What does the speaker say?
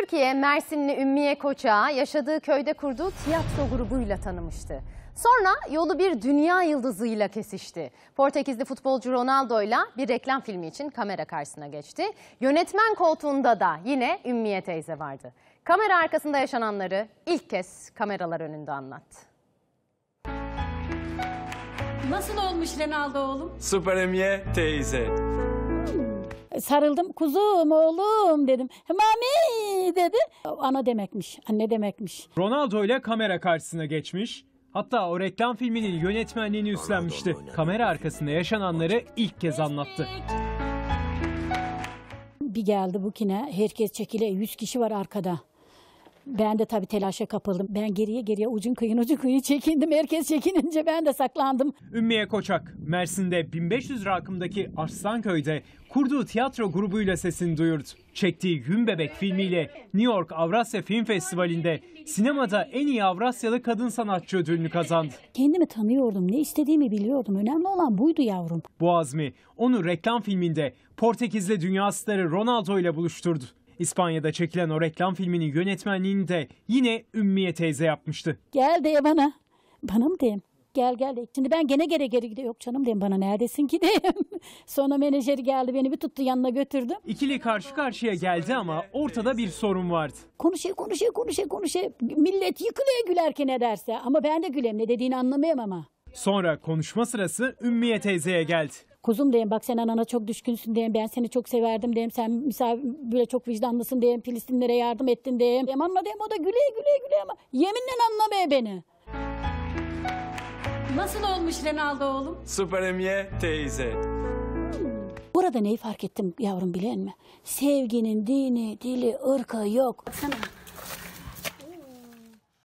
Türkiye Mersinli Ümmiye Koç'a yaşadığı köyde kurduğu tiyatro grubuyla tanımıştı. Sonra yolu bir dünya yıldızıyla kesişti. Portekizli futbolcu Ronaldo ile bir reklam filmi için kamera karşısına geçti. Yönetmen koltuğunda da yine Ümmiye teyze vardı. Kamera arkasında yaşananları ilk kez kameralar önünde anlattı. Nasıl olmuş Ronaldo oğlum? Süper Ümmiye teyze hmm. sarıldım. Kuzum oğlum dedim. Mami iyi dedi. Ana demekmiş, anne demekmiş. Ronaldo ile kamera karşısına geçmiş. Hatta o reklam filminin yönetmenliğini üstlenmişti. Kamera arkasında yaşananları ilk kez anlattı. Bir geldi bu kine, herkes çekile, 100 kişi var arkada. Ben de tabii telaşa kapıldım. Ben geriye geriye ucun kıyın ucun kıyı çekindim. Herkes çekinince ben de saklandım. Ümmiye Koçak, Mersin'de 1500 rakımdaki Arslanköy'de kurduğu tiyatro grubuyla sesini duyurdu. Çektiği Gün Bebek filmiyle New York Avrasya Film Festivali'nde sinemada en iyi Avrasyalı kadın sanatçı ödülünü kazandı. Kendimi tanıyordum, ne istediğimi biliyordum. Önemli olan buydu yavrum. Bu azmi onu reklam filminde Portekizli dünya starı Ronaldo ile buluşturdu. İspanya'da çekilen o reklam filminin yönetmenliğini de yine Ümmiye teyze yapmıştı. Gel diye bana. Bana mı diyeyim? Gel gel. De. Şimdi ben gene geri geri gidiyorum. Yok canım diyeyim bana neredesin ki diyeyim. Sonra menajeri geldi beni bir tuttu yanına götürdü. İkili karşı karşıya geldi ama ortada bir sorun vardı. Konuşuyor konuşuyor konuşuyor konuşuyor. Millet yıkılıyor gülerken ederse. Ama ben de gülem ne dediğini anlamıyorum ama. Sonra konuşma sırası Ümmiye teyzeye geldi. Kuzum diyeyim bak sen anana çok düşkünsün diyeyim ben seni çok severdim diyeyim sen misal böyle çok vicdanlısın diyeyim Filistinlere yardım ettin diyeyim. Diyeyim anla diyeyim o da güle güle güle ama yeminle anlamaya beni. Nasıl olmuş Renaldo oğlum? Süper Emiye teyze. Hmm, burada neyi fark ettim yavrum bilen mi? Sevginin dini, dili, ırkı yok. Baksana.